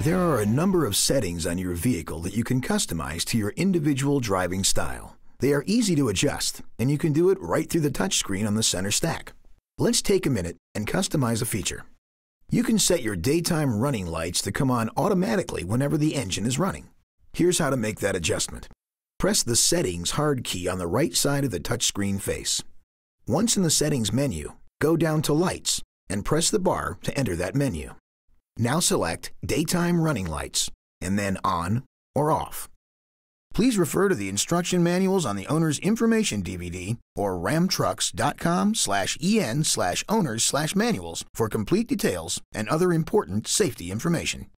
There are a number of settings on your vehicle that you can customize to your individual driving style. They are easy to adjust, and you can do it right through the touchscreen on the center stack. Let's take a minute and customize a feature. You can set your daytime running lights to come on automatically whenever the engine is running. Here's how to make that adjustment. Press the Settings hard key on the right side of the touchscreen face. Once in the Settings menu, go down to Lights and press the bar to enter that menu. Now select Daytime Running Lights, and then On or Off. Please refer to the instruction manuals on the owner's information DVD or ramtrucks.com slash en slash owners slash manuals for complete details and other important safety information.